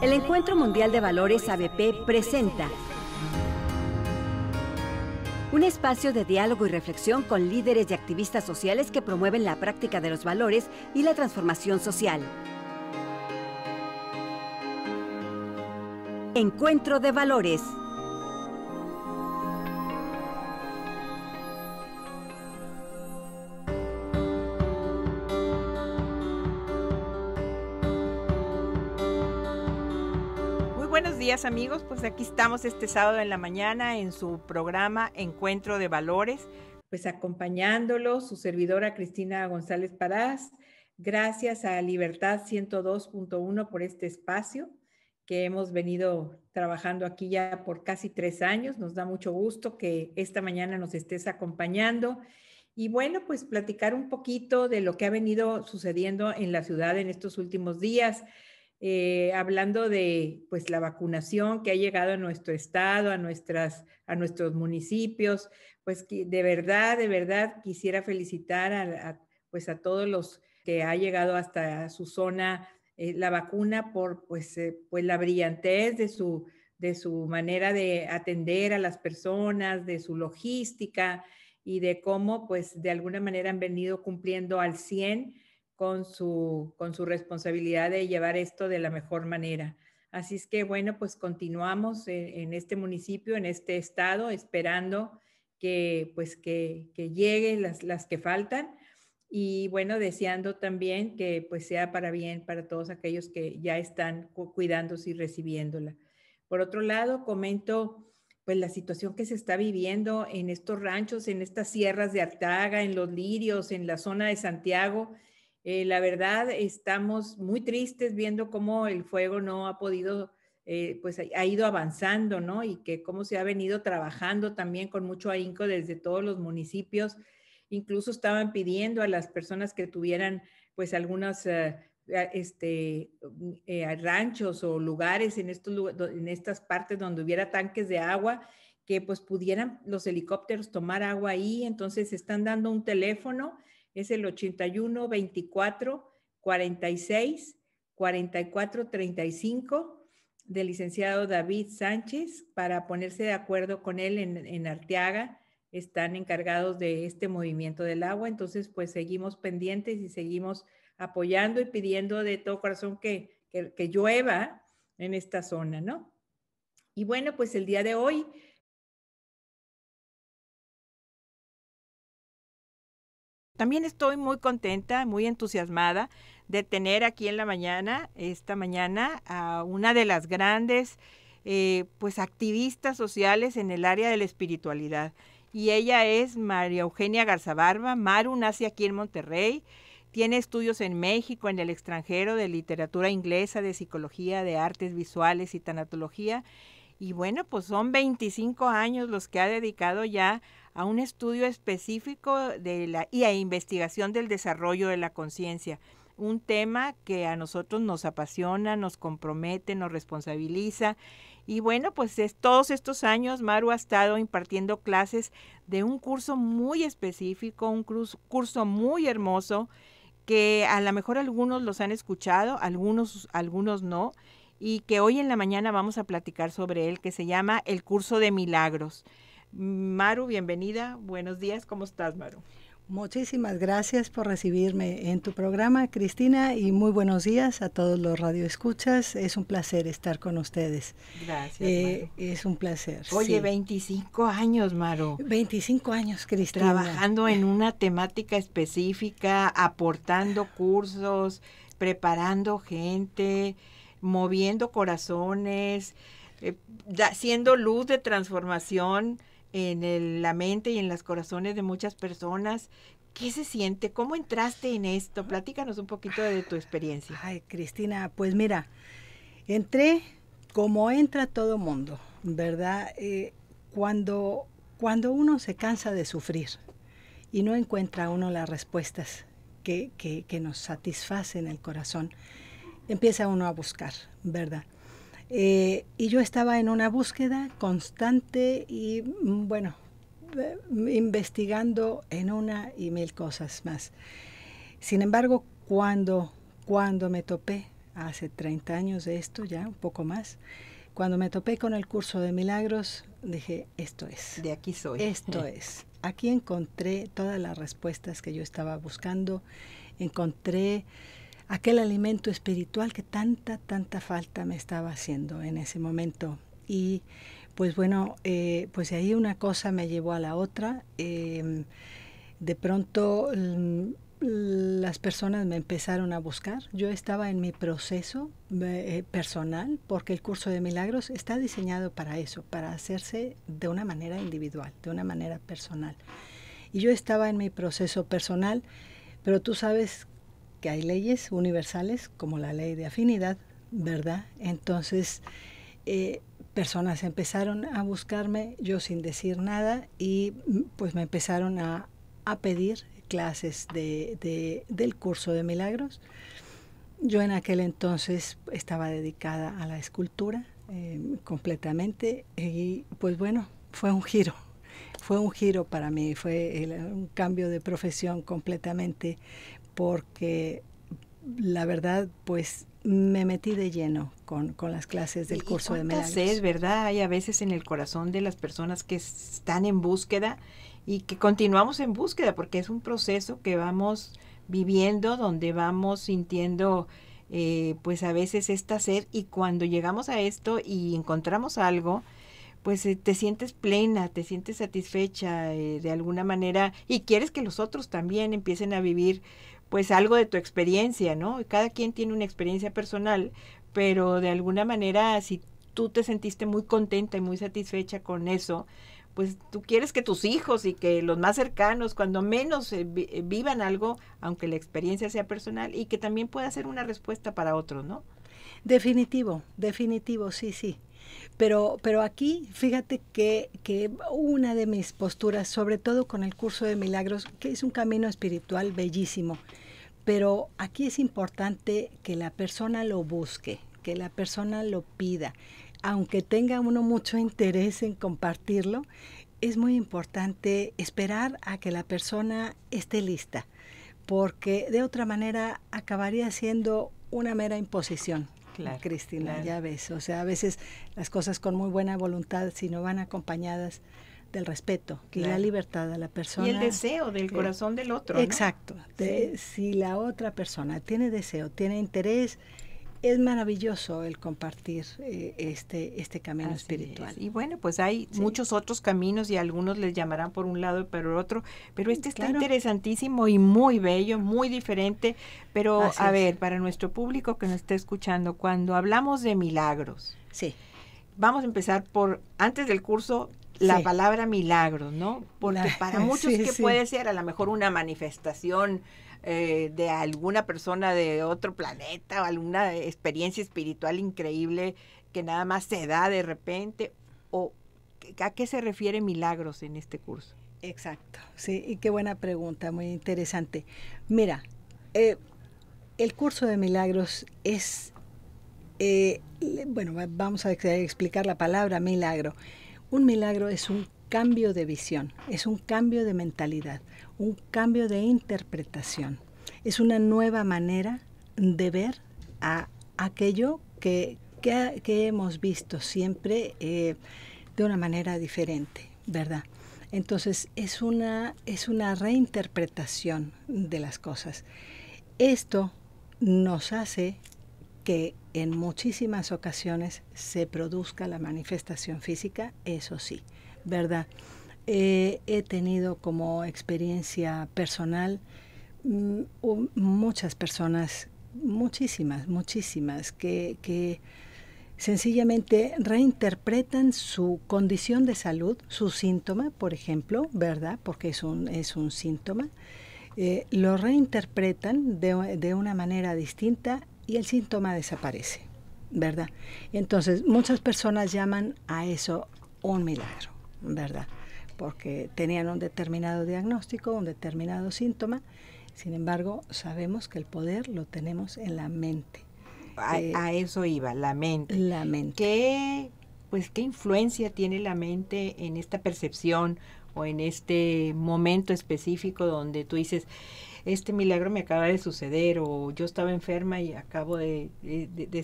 El Encuentro Mundial de Valores ABP presenta un espacio de diálogo y reflexión con líderes y activistas sociales que promueven la práctica de los valores y la transformación social. Encuentro de Valores. amigos, pues aquí estamos este sábado en la mañana en su programa Encuentro de Valores, pues acompañándolo su servidora Cristina González Parás. Gracias a Libertad 102.1 por este espacio que hemos venido trabajando aquí ya por casi tres años. Nos da mucho gusto que esta mañana nos estés acompañando. Y bueno, pues platicar un poquito de lo que ha venido sucediendo en la ciudad en estos últimos días. Eh, hablando de pues la vacunación que ha llegado a nuestro estado, a nuestras, a nuestros municipios, pues de verdad, de verdad quisiera felicitar a, pues a todos los que ha llegado hasta su zona eh, la vacuna por pues, eh, pues, la brillantez de su, de su manera de atender a las personas, de su logística y de cómo pues de alguna manera han venido cumpliendo al 100 con su, responsabilidad de llevar esto de la mejor manera. Así es que, bueno, pues continuamos en, este municipio, en este estado, esperando que, pues, que, lleguen las, las que faltan y bueno, deseando también que pues sea para bien para todos aquellos que ya están cuidándose y recibiéndola. Por otro lado, comento pues la situación que se está viviendo en estos ranchos, en estas sierras de Artaga, en los Lirios, en la zona de Santiago, eh, la verdad, estamos muy tristes viendo cómo el fuego no ha podido, eh, pues ha ido avanzando, ¿no? Y que cómo se ha venido trabajando también con mucho ahínco desde todos los municipios. Incluso estaban pidiendo a las personas que tuvieran, pues, algunos eh, este, mm, ranchos o lugares en, en estas partes donde hubiera tanques de agua, que pues pudieran los helicópteros tomar agua ahí. Entonces están dando un teléfono es el 81 24 46 44 35 del licenciado David Sánchez para ponerse de acuerdo con él en, Arteaga. Están encargados de este movimiento del agua. Entonces, pues seguimos pendientes y seguimos apoyando y pidiendo de todo corazón que, que, que llueva en esta zona, ¿no? Y bueno, pues el día de hoy También estoy muy contenta, muy entusiasmada de tener aquí en la mañana, esta mañana, a una de las grandes eh, pues activistas sociales en el área de la espiritualidad. Y ella es María Eugenia Garzabarba. Maru nace aquí en Monterrey, tiene estudios en México, en el extranjero, de literatura inglesa, de psicología, de artes visuales y tanatología. Y bueno, pues son 25 años los que ha dedicado ya a un estudio específico de la, y a investigación del desarrollo de la conciencia. Un tema que a nosotros nos apasiona, nos compromete, nos responsabiliza. Y bueno, pues es, todos estos años Maru ha estado impartiendo clases de un curso muy específico, un curso, curso muy hermoso, que a lo mejor algunos los han escuchado, algunos, algunos no y que hoy en la mañana vamos a platicar sobre él, que se llama El Curso de Milagros. Maru, bienvenida. Buenos días. ¿Cómo estás, Maru? Muchísimas gracias por recibirme en tu programa, Cristina, y muy buenos días a todos los radioescuchas. Es un placer estar con ustedes. Gracias. Eh, es un placer. Oye, 25 años, Maru. 25 años, Cristina. Trabajando en una temática específica, aportando cursos, preparando gente moviendo corazones, haciendo eh, luz de transformación en la mente y en los corazones de muchas personas. ¿Qué se siente? ¿Cómo entraste en esto? Platícanos un poquito de, tu experiencia. Ay, Cristina, pues mira, entré como entra todo mundo, ¿verdad? Eh, cuando, uno se cansa de sufrir y no encuentra uno las respuestas que, que nos satisfacen el corazón, empieza uno a buscar, ¿verdad? Eh, y yo estaba en una búsqueda constante y, mm, bueno, eh, investigando en una y mil cosas más. Sin embargo, cuando, cuando me topé, hace 30 años de esto ya, un poco más, cuando me topé con el curso de milagros, dije, esto es. De aquí soy. Esto es. Aquí encontré todas las respuestas que yo estaba buscando, encontré aquel alimento espiritual que tanta, tanta falta me estaba haciendo en ese momento. Y pues bueno, eh, pues de ahí una cosa me llevó a la otra. Em, de pronto mm, las personas me empezaron a buscar. Yo estaba en mi proceso eh, personal porque el curso de milagros está diseñado para eso, para hacerse de una manera individual, de una manera personal. Y yo estaba en mi proceso personal, pero tú sabes que hay leyes universales como la ley de afinidad, ¿verdad? Entonces, eh, personas empezaron a buscarme, yo sin decir nada, y mm, pues me empezaron a, pedir clases del curso de milagros. Yo en aquel entonces estaba dedicada a la escultura em, completamente y pues bueno, fue un giro, fue un giro para mí, fue un cambio de profesión completamente porque la verdad, pues me metí de lleno con, las clases del curso de milagros. es verdad, hay a veces en el corazón de las personas que están en búsqueda y que continuamos en búsqueda porque es un proceso que vamos viviendo, donde vamos sintiendo eh, pues a veces esta sed y cuando llegamos a esto y encontramos algo, pues eh, te sientes plena, te sientes satisfecha eh, de alguna manera y quieres que los otros también empiecen a vivir pues algo de tu experiencia, ¿no? Cada quien tiene una experiencia personal, pero de alguna manera si tú te sentiste muy contenta y muy satisfecha con eso, pues tú quieres que tus hijos y que los más cercanos, cuando menos eh, eh, vivan algo, aunque la experiencia sea personal, y que también pueda ser una respuesta para otros, ¿no? Definitivo, definitivo, sí, sí. Pero, pero aquí, fíjate que, que una de mis posturas, sobre todo con el curso de milagros, que es un camino espiritual bellísimo, pero aquí es importante que la persona lo busque, que la persona lo pida. Aunque tenga uno mucho interés en compartirlo, es muy importante esperar a que la persona esté lista, porque de otra manera acabaría siendo una mera imposición Cristina, ya ves. O sea, a veces las cosas con muy buena voluntad, si no van acompañadas del respeto que la libertad a la persona. Y el deseo del eh, corazón del otro. Exacto. De, Si la otra persona tiene deseo, tiene interés es maravilloso el compartir eh, este, este camino espiritual. Y bueno, pues hay muchos otros caminos y algunos les llamarán por un lado y por otro, pero este está interesantísimo y muy bello, muy diferente. Pero a ver, para nuestro público que nos está escuchando, cuando hablamos de milagros, sí. vamos a empezar por, antes del curso, la palabra milagro, ¿no? Porque para muchos que puede ser a lo mejor una manifestación eh, de alguna persona de otro planeta o alguna experiencia espiritual increíble que nada más se da de repente o ¿A qué se refiere milagros en este curso? Exacto, sí, y qué buena pregunta, muy interesante. Mira, eh, el curso de milagros es, eh, bueno, vamos a explicar la palabra milagro. Un milagro es un cambio de visión, es un cambio de mentalidad, un cambio de interpretación, es una nueva manera de ver a aquello que, hemos visto siempre eh, de una manera diferente, ¿verdad? Entonces es una, es una reinterpretación de las cosas. Esto nos hace que en muchísimas ocasiones se produzca la manifestación física, eso sí, ¿verdad? Eh, he tenido como experiencia personal mm, muchas personas, muchísimas, muchísimas, que, sencillamente reinterpretan su condición de salud, su síntoma, por ejemplo, ¿verdad? Porque es un, síntoma. Eh, lo reinterpretan de, una manera distinta y el síntoma desaparece, ¿verdad? Entonces, muchas personas llaman a eso un milagro, ¿verdad? Porque tenían un determinado diagnóstico, un determinado síntoma, sin embargo, sabemos que el poder lo tenemos en la mente. A, eh, eso iba, la mente. La mente. ¿Qué, pues, ¿Qué influencia tiene la mente en esta percepción o en este momento específico donde tú dices, este milagro me acaba de suceder o yo estaba enferma y acabo de,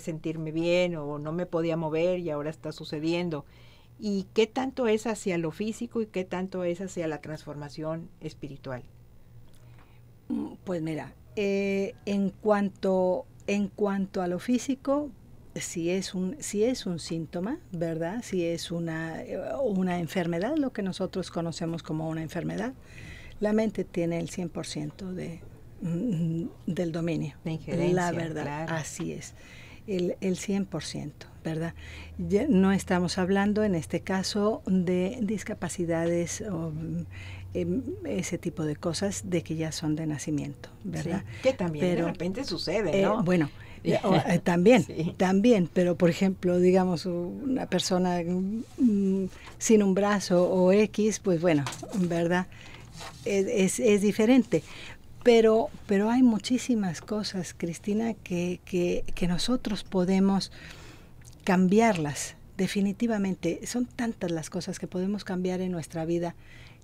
sentirme bien o no me podía mover y ahora está sucediendo. ¿Y qué tanto es hacia lo físico y qué tanto es hacia la transformación espiritual? Mm, pues mira, eh, en, cuanto, en cuanto a lo físico, si es un, si es un síntoma, ¿verdad? Si es una, eh, una enfermedad, lo que nosotros conocemos como una enfermedad, la mente tiene el 100% de, mm, del dominio. la verdad, así es. El, el 100%, ¿verdad? no estamos hablando en este caso de discapacidades o em, ese tipo de cosas de que ya son de nacimiento, ¿verdad? que también de repente sucede, eh, ¿no? bueno, eh, eh, también, también, pero por ejemplo, digamos, una persona mm, sin un brazo o X, pues bueno, ¿verdad? Es, diferente. Pero, pero hay muchísimas cosas, Cristina, que, que nosotros podemos cambiarlas, definitivamente. Son tantas las cosas que podemos cambiar en nuestra vida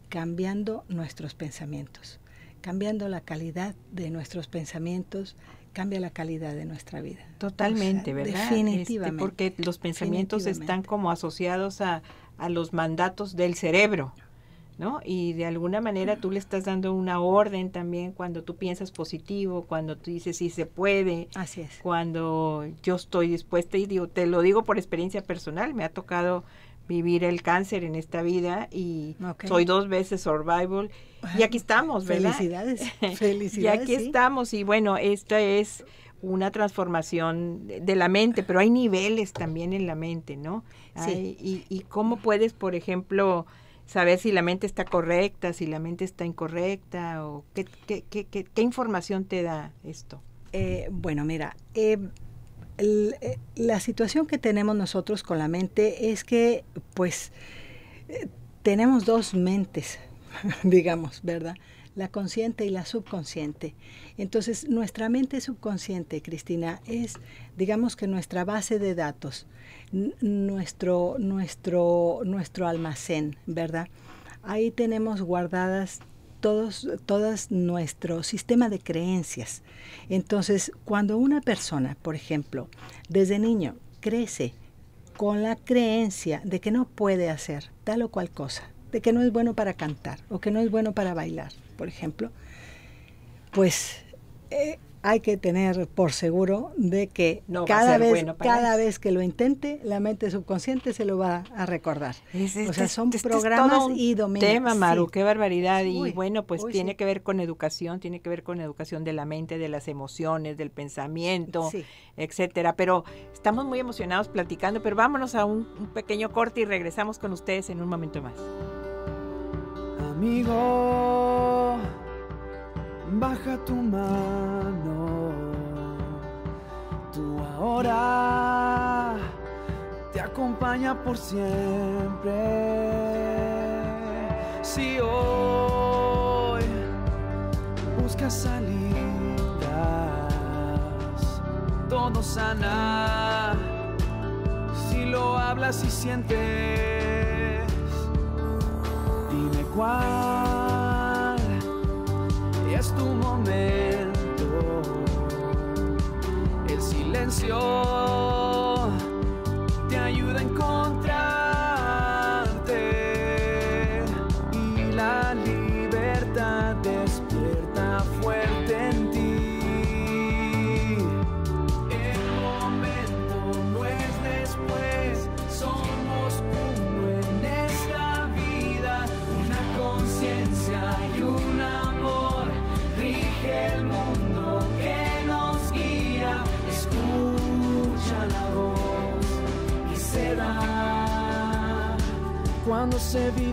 cambiando nuestros pensamientos, cambiando la calidad de nuestros pensamientos, cambia la calidad de nuestra vida. Totalmente, ¿verdad? Definitivamente. Este, porque los pensamientos están como asociados a, los mandatos del cerebro, ¿no? Y de alguna manera tú le estás dando una orden también cuando tú piensas positivo, cuando tú dices sí se puede. Así es. Cuando yo estoy dispuesta y digo, te lo digo por experiencia personal, me ha tocado vivir el cáncer en esta vida y soy dos veces survival y aquí estamos, ¿verdad? Felicidades, felicidades. y aquí estamos y bueno, esta es una transformación de la mente, pero hay niveles también en la mente, ¿no? sí. y, cómo puedes, por ejemplo, saber si la mente está correcta, si la mente está incorrecta o qué, información te da esto. Eh, bueno, mira, eh, eh, la situación que tenemos nosotros con la mente es que, pues, eh, tenemos dos mentes, digamos, ¿verdad? La consciente y la subconsciente. Entonces, nuestra mente subconsciente, Cristina, es, digamos que nuestra base de datos, nuestro, nuestro, nuestro almacén, ¿verdad? Ahí tenemos guardadas todos, todas nuestro sistema de creencias. Entonces, cuando una persona, por ejemplo, desde niño crece con la creencia de que no puede hacer tal o cual cosa, de que no es bueno para cantar o que no es bueno para bailar, por ejemplo, pues eh, hay que tener por seguro de que cada, vez, cada vez que lo intente, la mente subconsciente se lo va a recordar. o sea, son este programas y domingos. Tema, Maru, qué barbaridad. Y bueno, pues tiene que ver con educación, tiene que ver con educación de la mente, de las emociones, del pensamiento, etcétera. Pero estamos muy emocionados platicando, pero vámonos a un pequeño corte y regresamos con ustedes en un momento más. Amigos baja tu mano. Tú ahora te acompaña por siempre. Si hoy buscas salidas, todo sana. Si lo hablas y sientes, dime cuál es tu momento. El silencio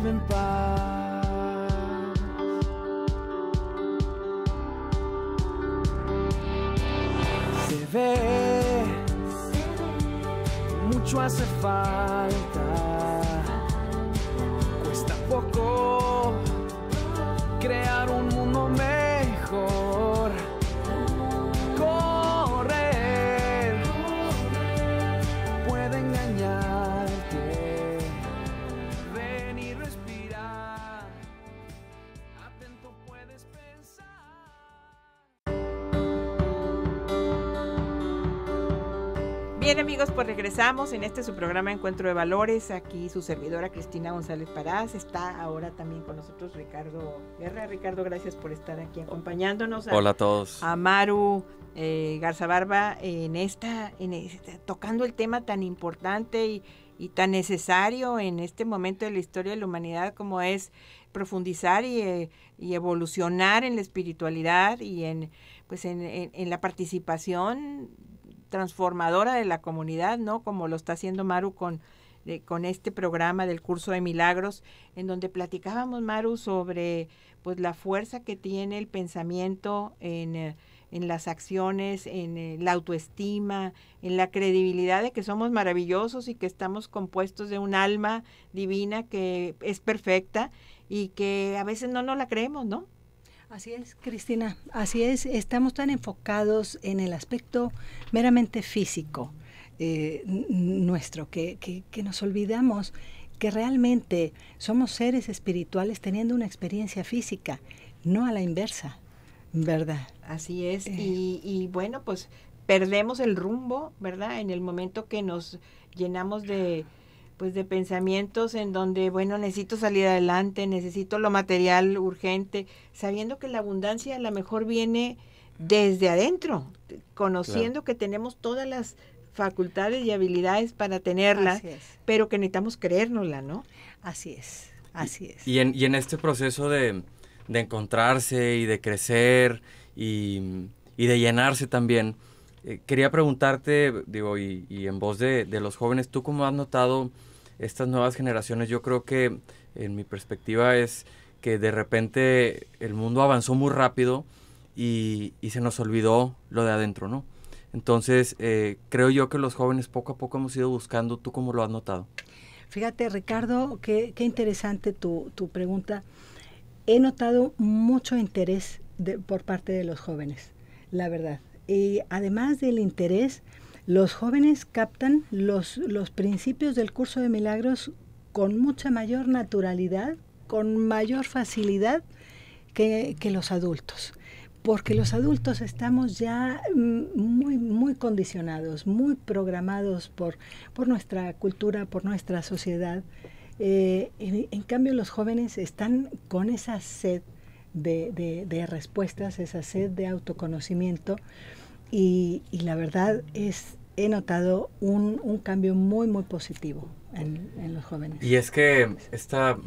even by. Bien amigos, pues regresamos en este su programa Encuentro de Valores. Aquí su servidora Cristina González Parás. Está ahora también con nosotros Ricardo Guerra. Ricardo, gracias por estar aquí acompañándonos. Hola a todos. Amaru eh, Garza Barba en esta, en tocando el tema tan importante y, y tan necesario en este momento de la historia de la humanidad como es profundizar y, eh, y evolucionar en la espiritualidad y en pues en, en, en la participación transformadora de la comunidad, ¿no? Como lo está haciendo Maru con, con este programa del curso de milagros, en donde platicábamos, Maru, sobre pues la fuerza que tiene el pensamiento en, eh, las acciones, en eh, la autoestima, en la credibilidad de que somos maravillosos y que estamos compuestos de un alma divina que es perfecta y que a veces no nos la creemos, ¿no? Así es, Cristina, así es, estamos tan enfocados en el aspecto meramente físico eh, nuestro que, nos olvidamos que realmente somos seres espirituales teniendo una experiencia física, no a la inversa, ¿verdad? Así es, eh. y, bueno, pues perdemos el rumbo, ¿verdad? En el momento que nos llenamos de pues de pensamientos en donde, bueno, necesito salir adelante, necesito lo material urgente, sabiendo que la abundancia a lo mejor viene desde adentro, conociendo que tenemos todas las facultades y habilidades para tenerlas, pero que necesitamos creérnosla, ¿no? Así es, así es. Y en, y en este proceso de, de encontrarse y de crecer y, y de llenarse también, eh, quería preguntarte, digo, y, en voz de, los jóvenes, ¿tú cómo has notado estas nuevas generaciones? Yo creo que en mi perspectiva es que de repente el mundo avanzó muy rápido y, se nos olvidó lo de adentro, ¿no? Entonces, eh, creo yo que los jóvenes poco a poco hemos ido buscando, ¿tú cómo lo has notado? Fíjate, Ricardo, qué, interesante tu, pregunta. He notado mucho interés por parte de los jóvenes, la verdad y además del interés, los jóvenes captan los, principios del curso de milagros con mucha mayor naturalidad, con mayor facilidad que, los adultos porque los adultos estamos ya mm, muy, muy condicionados, muy programados por, por nuestra cultura, por nuestra sociedad. Eh, en, en, cambio, los jóvenes están con esa sed de, respuestas, esa sed de autoconocimiento. Y, la verdad es, he notado un, cambio muy, muy positivo en, los jóvenes. Y es que esta,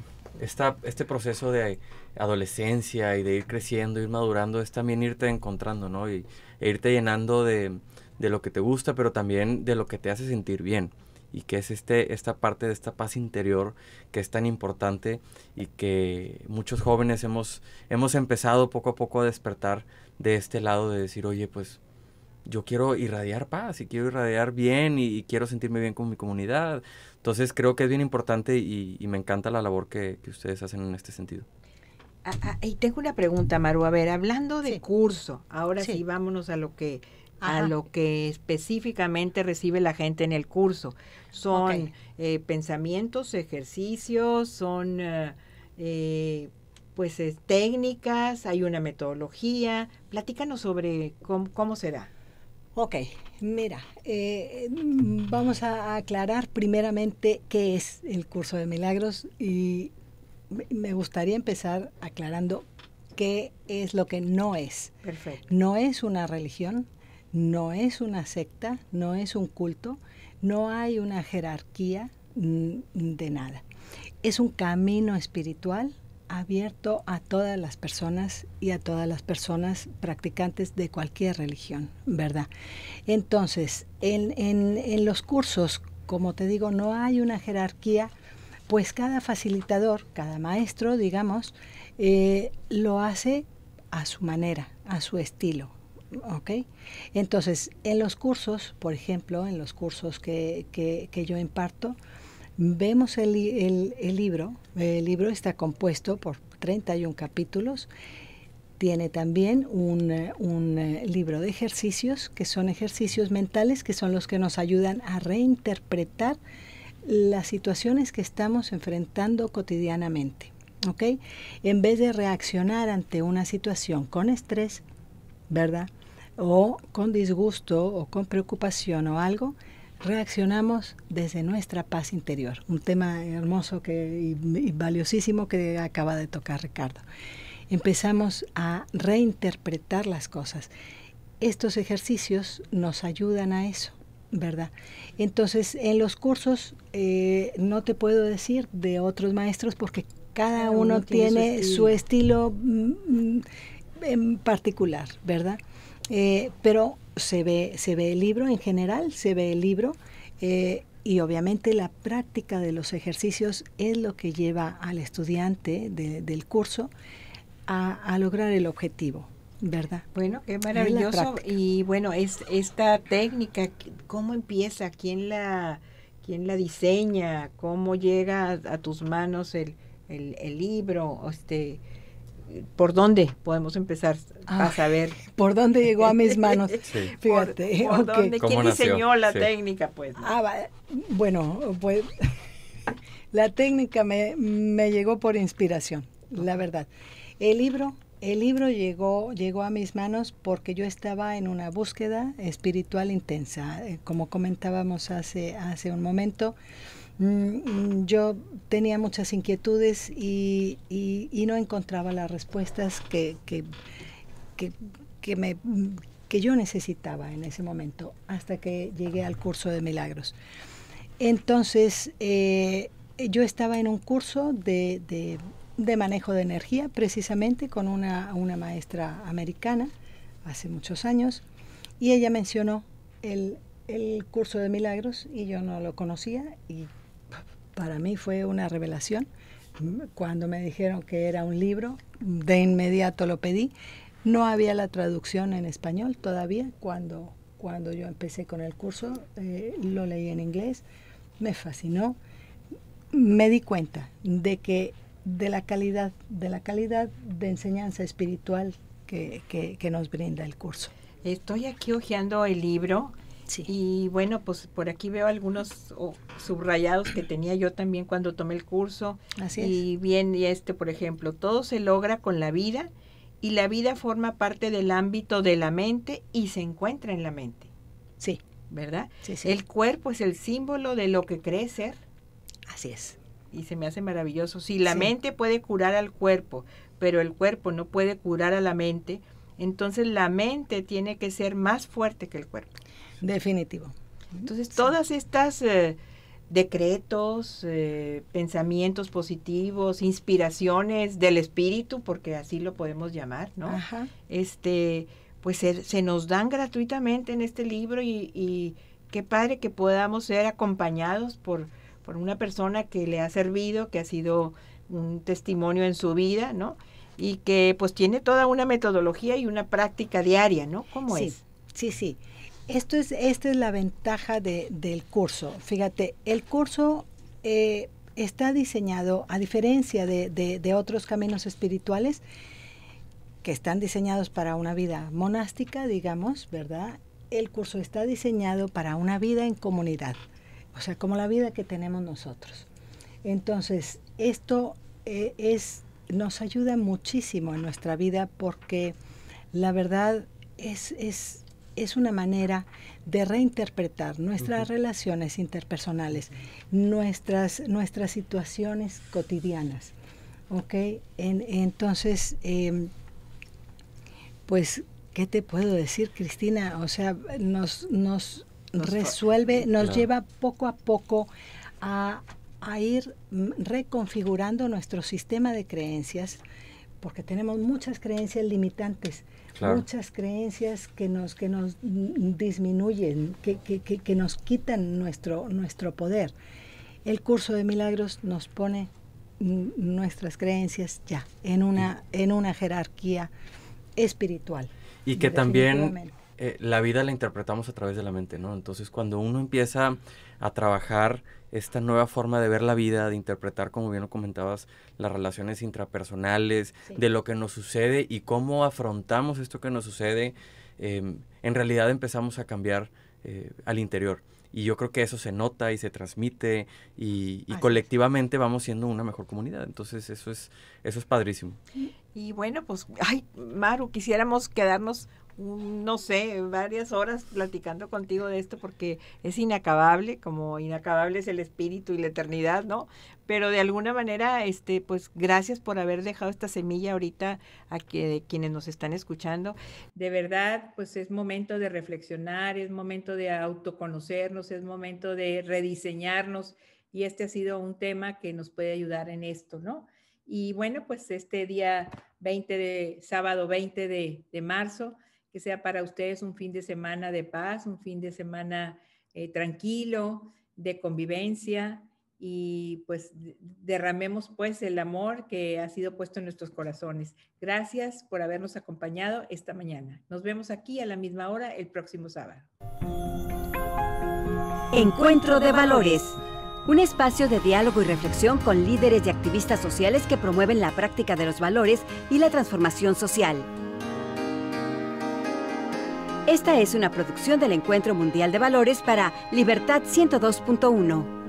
este proceso de adolescencia y de ir creciendo, ir madurando, es también irte encontrando, ¿no? Y, e irte llenando de lo que te gusta, pero también de lo que te hace sentir bien y que es este, esta parte de esta paz interior que es tan importante y que muchos jóvenes hemos, hemos empezado poco a poco a despertar de este lado de decir, oye, pues yo quiero irradiar paz y quiero irradiar bien y, quiero sentirme bien con mi comunidad. Entonces creo que es bien importante y, me encanta la labor que, ustedes hacen en este sentido. Ah, ah, y tengo una pregunta, Maru. A ver, hablando de curso, ahora sí vámonos a lo que a lo que específicamente recibe la gente en el curso. Son eh, pensamientos, ejercicios, son eh, eh, pues técnicas, hay una metodología. Platícanos sobre cómo, será. Ok, mira, vamos a aclarar primeramente qué es el curso de milagros y me gustaría empezar aclarando qué es lo que no es. Perfecto. No es una religión, no es una secta, no es un culto, no hay una jerarquía mm, de nada. Es un camino espiritual abierto a todas las personas y a todas las personas practicantes de cualquier religión, ¿verdad? Entonces, en, en, los cursos, como te digo, no hay una jerarquía, pues cada facilitador, cada maestro, digamos, eh, lo hace a su manera, a su estilo, Ok. Entonces, en los cursos, por ejemplo, en los cursos que, yo imparto, vemos el, libro. El libro está compuesto por 31 capítulos. Tiene también un, un eh, libro de ejercicios, que son ejercicios mentales, que son los que nos ayudan a reinterpretar las situaciones que estamos enfrentando cotidianamente. En vez de reaccionar ante una situación con estrés, ¿verdad? o con disgusto o con preocupación o algo, reaccionamos desde nuestra paz interior. Un tema hermoso que, y, valiosísimo que acaba de tocar Ricardo. Empezamos a reinterpretar las cosas. Estos ejercicios nos ayudan a eso. ¿verdad? Entonces, en los cursos eh, no te puedo decir de otros maestros porque cada, uno, tiene, su estilo, mm, mm, en particular, ¿verdad? Eh, pero se ve, se ve el libro en general, se ve el libro. Eh, y obviamente la práctica de los ejercicios es lo que lleva al estudiante del curso a, lograr el objetivo, ¿verdad? Bueno, qué maravilloso. Y bueno, es esta técnica, ¿cómo empieza? ¿Quién la, quién la diseña? ¿Cómo llega a, tus manos el, el libro? Este, ¿Por dónde podemos empezar a saber? ¿Por dónde llegó a mis manos? Fíjate. ¿Por, dónde? ¿Quién diseñó la técnica? Pues. Ah, bueno, pues la técnica me, me llegó por inspiración, la verdad. El libro el libro llegó, llegó a mis manos porque yo estaba en una búsqueda espiritual intensa. Eh, como comentábamos hace, hace un momento, mm, yo tenía muchas inquietudes y, no encontraba las respuestas que, me, que yo necesitaba en ese momento, hasta que llegué al curso de milagros. Entonces, eh, yo estaba en un curso de de manejo de energía, precisamente con una, maestra americana hace muchos años, y ella mencionó el, curso de milagros y yo no lo conocía y para mí fue una revelación. Cuando me dijeron que era un libro, de inmediato lo pedí. No había la traducción en español todavía cuando, cuando yo empecé con el curso, eh, lo leí en inglés, me fascinó. Me di cuenta de que de la calidad, de la calidad de enseñanza espiritual que, nos brinda el curso. Estoy aquí hojeando el libro y bueno, pues por aquí veo algunos subrayados que tenía yo también cuando tomé el curso. Así y bien, y este, por ejemplo, todo se logra con la vida y la vida forma parte del ámbito de la mente y se encuentra en la mente. Sí. ¿Verdad? Sí, sí. El cuerpo es el símbolo de lo que cree ser. Así es y se me hace maravilloso. Si la mente puede curar al cuerpo, pero el cuerpo no puede curar a la mente, entonces la mente tiene que ser más fuerte que el cuerpo. Definitivo. Entonces todas estas eh, decretos, eh, pensamientos positivos, inspiraciones del espíritu, porque así lo podemos llamar, ¿no? Este, pues se, nos dan gratuitamente en este libro y qué padre que podamos ser acompañados por por una persona que le ha servido, que ha sido un testimonio en su vida, ¿no? Y que pues tiene toda una metodología y una práctica diaria, ¿no? ¿Cómo es? Sí, sí. Esto es, esta es la ventaja del curso. Fíjate, el curso eh, está diseñado, a diferencia de, de, otros caminos espirituales, que están diseñados para una vida monástica, digamos, ¿verdad? El curso está diseñado para una vida en comunidad o sea, como la vida que tenemos nosotros. Entonces, esto eh, es, nos ayuda muchísimo en nuestra vida porque la verdad es, es, es una manera de reinterpretar nuestras relaciones interpersonales, nuestras, nuestras situaciones cotidianas. ¿Ok? entonces, em, pues, ¿qué te puedo decir, Cristina? O sea, nos, nos resuelve, nos lleva poco a poco a, ir reconfigurando nuestro sistema de creencias, porque tenemos muchas creencias limitantes. muchas creencias que nos, que nos disminuyen, que, que, que, nos quitan nuestro, nuestro poder. El curso de milagros nos pone nuestras creencias ya en una, en una jerarquía espiritual. Y que también eh, la vida la interpretamos a través de la mente, ¿no? Entonces cuando uno empieza a trabajar esta nueva forma de ver la vida, de interpretar, como bien lo comentabas, las relaciones intrapersonales, de lo que nos sucede y cómo afrontamos esto que nos sucede, em, en realidad empezamos a cambiar eh, al interior. Y yo creo que eso se nota y se transmite y, y colectivamente vamos siendo una mejor comunidad. Entonces eso es, eso es padrísimo. Y bueno, pues, ay, Maru, quisiéramos quedarnos no sé, varias horas platicando contigo de esto porque es inacabable, como inacabable es el espíritu y la eternidad, ¿no? Pero de alguna manera, este, pues gracias por haber dejado esta semilla ahorita a quienes nos están escuchando. De verdad, pues es momento de reflexionar, es momento de autoconocernos, es momento de rediseñarnos y este ha sido un tema que nos puede ayudar en esto, ¿no? Y bueno, pues este día 20 de, sábado 20 de marzo, que sea para ustedes un fin de semana de paz, un fin de semana eh, tranquilo, de convivencia y pues derramemos pues el amor que ha sido puesto en nuestros corazones. Gracias por habernos acompañado esta mañana. Nos vemos aquí a la misma hora el próximo sábado. Encuentro de valores. Un espacio de diálogo y reflexión con líderes y activistas sociales que promueven la práctica de los valores y la transformación social. Esta es una producción del Encuentro Mundial de Valores para Libertad 102.1.